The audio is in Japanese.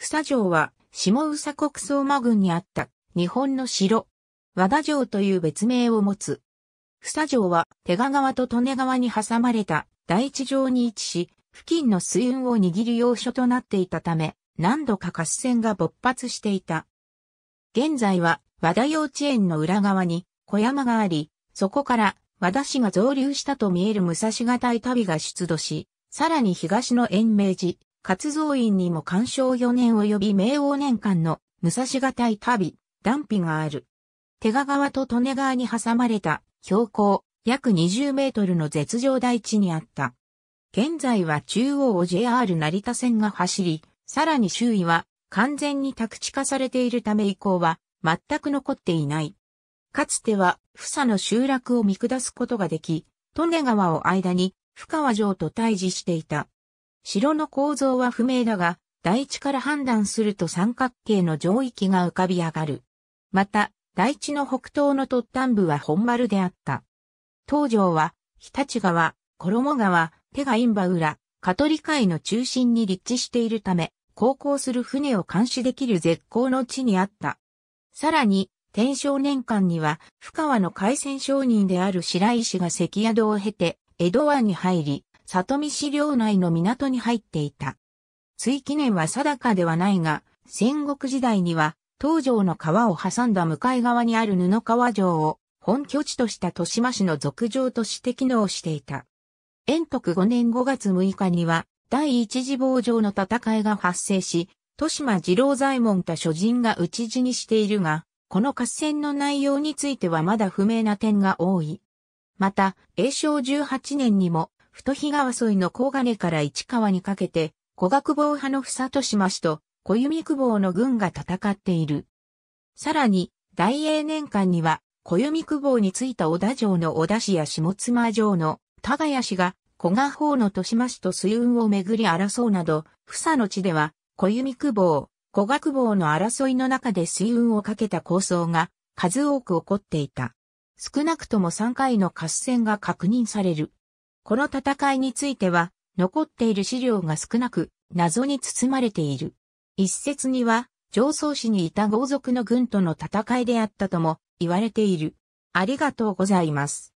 不佐城は下宇佐国相馬郡にあった日本の城。和田城という別名を持つ。不佐城は手賀川と利根川に挟まれた大地上に位置し、付近の水運を握る要所となっていたため、何度か合戦が勃発していた。現在は和田幼稚園の裏側に小山があり、そこから和田市が増流したと見える武蔵ヶい旅が出土し、さらに東の延明寺、活動員にも干渉4年及び明王年間の武蔵がい旅、断碑がある。手賀川と利根川に挟まれた標高約20メートルの絶上台地にあった。現在は中央を JR 成田線が走り、さらに周囲は完全に宅地化されているため以降は全く残っていない。かつては、房の集落を見下すことができ、利根川を間に、深川城と対峙していた。城の構造は不明だが、台地から判断すると三角形の上域が浮かび上がる。また、台地の北東の突端部は本丸であった。東城は、日立川、衣川、手が院馬浦、カトリ海の中心に立地しているため、航行する船を監視できる絶好の地にあった。さらに、天正年間には、深川の海鮮商人である白石が関宿を経て、江戸湾に入り、里見市領内の港に入っていた。追記念は定かではないが、戦国時代には、東条の川を挟んだ向かい側にある布川城を本拠地とした豊島市の俗城として機能していた。延徳5年5月6日には、第一次防城の戦いが発生し、豊島二郎左衛門た諸人が討ち死にしているが、この合戦の内容についてはまだ不明な点が多い。また、永正18年にも、太日川沿いの小金から市川にかけて、小学坊派の房と島氏と小弓久保の軍が戦っている。さらに、大英年間には、小弓久保についた小田城の小田氏や下妻城の田谷氏が、小賀方の豊島氏と水運をめぐり争うなど、房の地では、小弓久保、小学坊の争いの中で水運をかけた構想が、数多く起こっていた。少なくとも3回の合戦が確認される。この戦いについては、残っている資料が少なく、謎に包まれている。一説には、上層市にいた豪族の軍との戦いであったとも言われている。ありがとうございます。